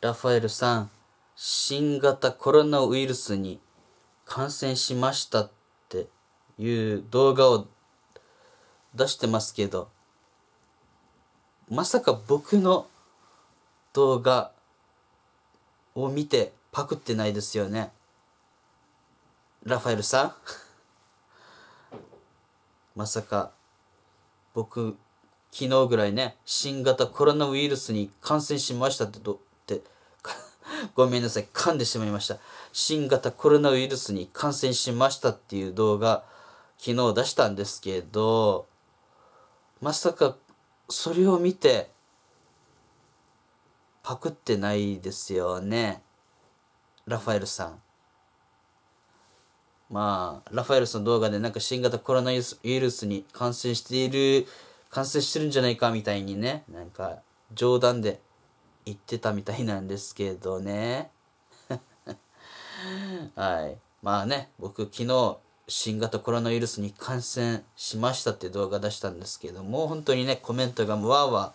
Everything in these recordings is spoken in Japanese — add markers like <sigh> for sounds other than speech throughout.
ラファエルさん、新型コロナウイルスに感染しましたっていう動画を出してますけど、まさか僕の動画を見てパクってないですよね。ラファエルさん <laughs> まさか僕昨日ぐらいね新型コロナウイルスに感染しましたってど <laughs> ごめんなさい、噛んでしまいました。新型コロナウイルスに感染しましたっていう動画、昨日出したんですけど、まさか、それを見て、パクってないですよね。ラファエルさん。まあ、ラファエルさんの動画でなんか新型コロナウイルスに感染している、感染してるんじゃないかみたいにね、なんか冗談で言ってたみたいなんですけどね。<laughs> はい。まあね、僕昨日、新型コロナウイルスに感染しましたって動画出したんですけども、本当にね、コメントがわーわ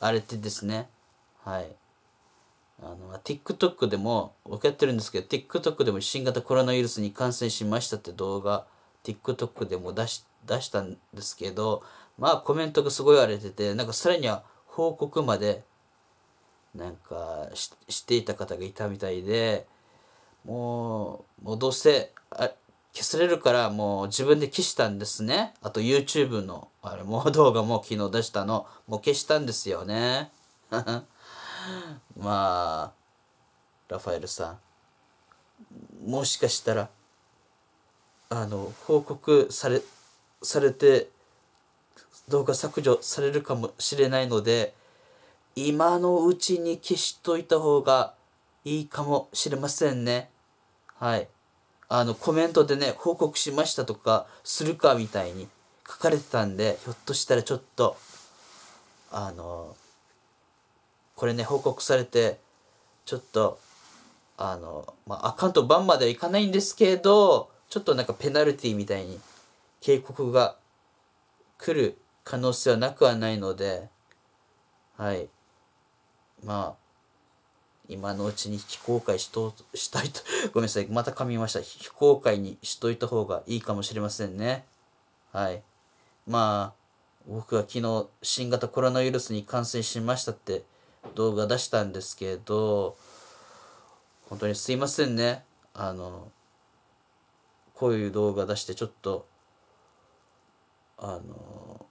ー荒れてですね。はい。あの、TikTok でも、僕やってるんですけど、TikTok でも新型コロナウイルスに感染しましたって動画、TikTok でも出し出したんですけど、まあコメントがすごい荒れてて、なんかさらには報告までなんかしていた方がいたみたいでもうもうどうせあ消されるからもう自分で消したんですねあと YouTube のあれもう動画も昨日出したのもう消したんですよね <laughs> まあラファエルさんもしかしたらあの報告されされて動画削除されるかもしれないので今のうちに消しといた方がいいかもしれませんね。はい。あの、コメントでね、報告しましたとか、するかみたいに書かれてたんで、ひょっとしたらちょっと、あの、これね、報告されて、ちょっと、あの、まあ、アカウント版まではいかないんですけど、ちょっとなんかペナルティみたいに警告が来る可能性はなくはないので、はい。まあ、今のうちに非公開しと、したいと、<laughs> ごめんなさい、また噛みました。非公開にしといた方がいいかもしれませんね。はい。まあ、僕は昨日、新型コロナウイルスに感染しましたって動画出したんですけど、本当にすいませんね。あの、こういう動画出してちょっと、あの、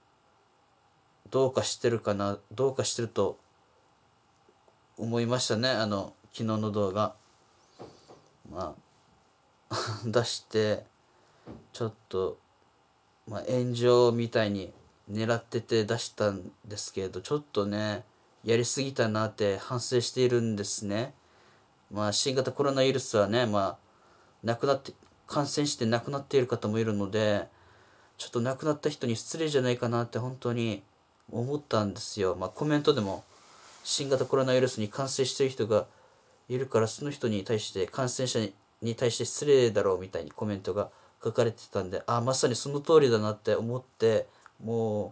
どうかしてるかな、どうかしてると思いましたねあの昨日の動画まあ <laughs> 出してちょっと、まあ、炎上みたいに狙ってて出したんですけどちょっとねやりすぎたなって反省しているんですねまあ新型コロナウイルスはねまあ亡くなって感染して亡くなっている方もいるのでちょっと亡くなった人に失礼じゃないかなって本当に思ったんですよまあコメントでも新型コロナウイルスに感染している人がいるからその人に対して感染者に対して失礼だろうみたいにコメントが書かれてたんでああまさにその通りだなって思っても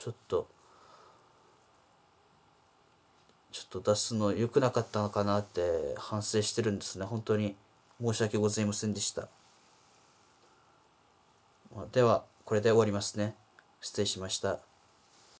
うちょっとちょっと出すの良くなかったのかなって反省してるんですね本当に申し訳ございませんでした、まあ、ではこれで終わりますね失礼しました